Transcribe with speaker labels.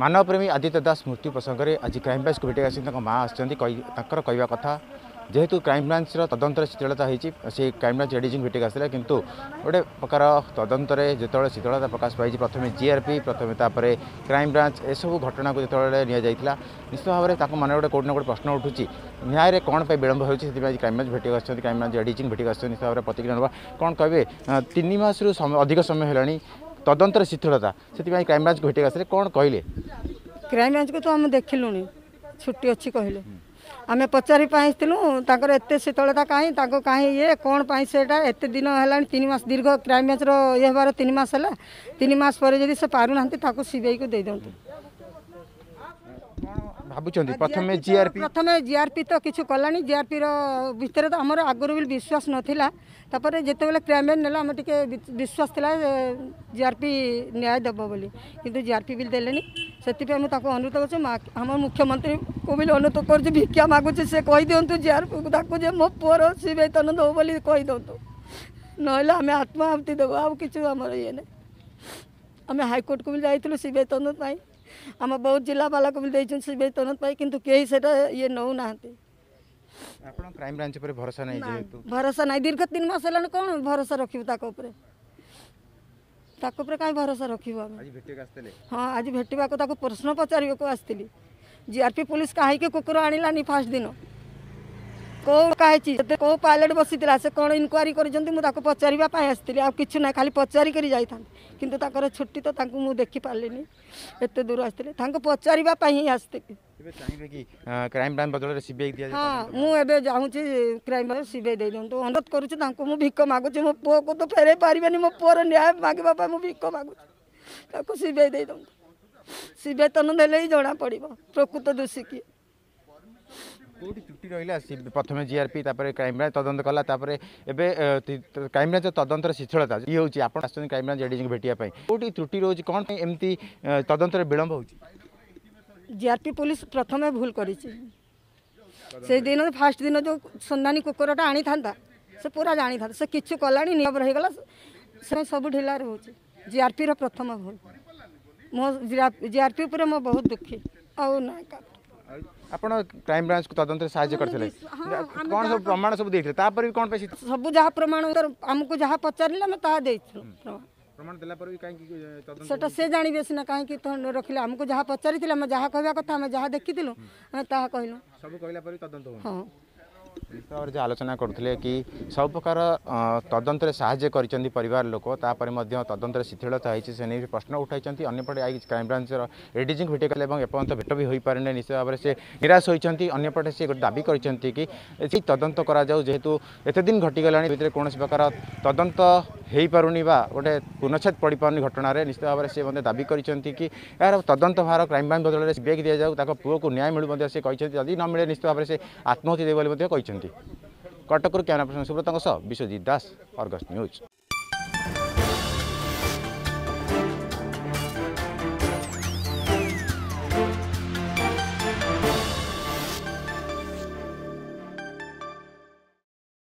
Speaker 1: मानवप्रेमी आदित्य दास मृत्यु प्रसङ्गले आज crime branch को ब्रान्चको भेटिएको आसि माँका कथा जेहेतु क्राइम ब्रांच र तदनः शिथलता है सि क्राइम ब्रांच ब्रान् एडिजि भेटेको आए गोटे प्रकार तदन जे शिथलता प्रकाश पाइन्छ प्रथमे जीआरपी प्रथमे त क्राइम ब्रांच ए ब्रान्च एसबु घटनाको जेबल लिया निश्चित भावना मनबाट केही प्रश्न न्याय उठु विलंब कि विलम्बम्ब आज क्राइम ब्रांच ब्रान्च भेटेको आइम ब्रान्च एडि भेटिएको आश्चित भएर प्रतिक्रिया नभएको किन कहिले रु अधिक समय होला तदंतर शिथिलता से क्राइमब्रांच को भेटे आसे कौन कहले
Speaker 2: क्राइमब्रांच को तो आम देख लु छुट्टी अच्छी कहले आम पचारूँ एत शीतलता कहीं कहीं ये कौन सेटा से दिन है तीन मस दीर्घ क्राइमब्रांच रे होनी मस है तीन मस पर जब से को दे दिखाई
Speaker 1: ভাবুছেন প্রথমে জিআরপি
Speaker 2: প্রথমে জিআরপি তো কিছু কলানি জিআরপির ভিতরে তো আমার আগর বি বিশ্বাস নথিলা তারপরে যেতবেলে ক্রাইমব্রাঞ্চ নেলা আমার টিকে বিশ্বাস লা জিআরপি ন্যায় দেব বলি কিন্তু জিআরপি বিল দেলেনি সেপাই মু তাকে অনুরোধ করছি আমার মুখ্যমন্ত্রী বলে অনুরোধ করছি ভিক্ষা মাগুছি সে কইদিও জিআরপি তাকে যে মো পুয়ার শিবেতন দেব বলে কইদিও নহলে আমি আত্মাহুতি দেব আউ কিছু আমার ইয়ে নাই আমি হাইকোর্টকে যাইলু শিবেতন পাই आम बौद्ध जिलावाला को भी तनत पाई किंतु कई से ये नौ ना
Speaker 1: ଆପଣ କ୍ରାଇମ ବ୍ରାଞ୍ଚ ଉପରେ ଭରସା ନାହିଁ ଯେହେତୁ
Speaker 2: ଭରସା ନାହିଁ ଦୀର୍ଘ ତିନି ମାସ ହେଲାଣି କ'ଣ ଭରସା ରଖିବୁ ତାଙ୍କ ଉପରେ ତାଙ୍କ ଉପରେ କାହିଁ ଭରସା ରଖିବୁ ଆମେ ହଁ ଆଜି ଭେଟିବାକୁ ତାକୁ ପ୍ରଶ୍ନ ପଚାରିବାକୁ ଆସିଥିଲି ଜିଆର୍ପି ପୋଲିସ କାହିଁକି କୁକୁର ଆଣିଲାନି ଫାର୍ଷ୍ଟ ଦିନ को पायलट बस कौन इनक्वारी करचार आ खाली पचारिकी जा कि छुट्टी तो मुझे देखी पारे एत दूर आगे पचार मुझे
Speaker 1: चाहिए क्राइम
Speaker 2: सीबीआई अनुरोध करुँ भिक को तो फेरे पारे मो पुर न्याय मागवाप भिक मगुच सीबीआई दे तो नले जना पड़ प्रकृत दोषी किए
Speaker 1: कौट रहा प्रथम जी आर पी क्राइमब्रांच तदंत कला क्राइमब्रांच तदंतर शिथिलता ये हूँ आप क्राइमब्रांच एडीज को भेटापी कौट त्रुटि रोज कौन एमती तदंतर विलंब हो
Speaker 2: जी पुलिस प्रथम भूल कर फास्ट दिन जो सन्धानी कुकर आनी था पूरा जानी था से किच्छु कला नियम रही सब ढिला जी रथम भूल मो जी मो बहुत दुखी आ
Speaker 1: ଆପଣ କ୍ରାଇମ ବ୍ରାଞ୍ଚକୁ ତଦନ୍ତରେ ସାହାଯ୍ୟ କରିଥିଲେ କ'ଣ ସବୁ ପ୍ରମାଣ ସବୁ ଦେଇଥିଲେ ତାପରେ ବି କ'ଣ ପାଇଁ
Speaker 2: ସବୁ ଯାହା ପ୍ରମାଣ ଆମକୁ ଯାହା ପଚାରିଲେ ଆମେ ତାହା ଦେଇଥିଲୁ
Speaker 1: ପ୍ରମାଣ ଦେଲା ପରେ ବି କାହିଁକି ସେଟା ସେ
Speaker 2: ଜାଣିବେ ସିନା କାହିଁକି ରଖିଲେ ଆମକୁ ଯାହା ପଚାରିଥିଲେ ଆମେ ଯାହା କହିବା କଥା ଆମେ ଯାହା ଦେଖିଥିଲୁ ଆମେ ତାହା କହିଲୁ
Speaker 1: ସବୁ କହିଲା ପରେ ତଦନ୍ତ ହଁ ভাবে যে আলোচনা করুলে কি সব প্রকার তদন্তরে সাহায্য করেছেন পরিবার লোক তাপরে মধ্যে তদন্তরে শিথিলতা হয়েছে সে নিয়ে প্রশ্ন উঠাইছেন অন্যপটে আই ক্রাইমব্রাঞ্চর এডিজিং ভেট গেলে এবং এপর্যন্ত ভেট বি হয়েপারে না নিশ্চিত ভাবে সে নিরাশ হয়েছেন অন্যপটে সে গোটে দাবি করেছেন কি সেই তদন্ত করা যাও যেহেতু এতদিন ঘটিগলা ভিতরে কৌশি প্রকার তদন্ত হয়েপারুনি বা গোটে পুনচ্ছেদ পড়িপারুনি ঘটনার নিশ্চিত ভাবে সে মধ্যে দাবি করেছেন কি এর তদন্ত ভার ক্রাইমব্রাঞ্চ বদলের সিবিআই দিয়ে যাও তাকে পুয়কু ন্যায় মিলু সে যদি ন মিলে নিশ্চিত ভাবে সে আত্মহত্যা দেবে বলে कटकुर क्यमेरा पर्सन सुब्रत सह विश्वजित दास फर्गज न्यूज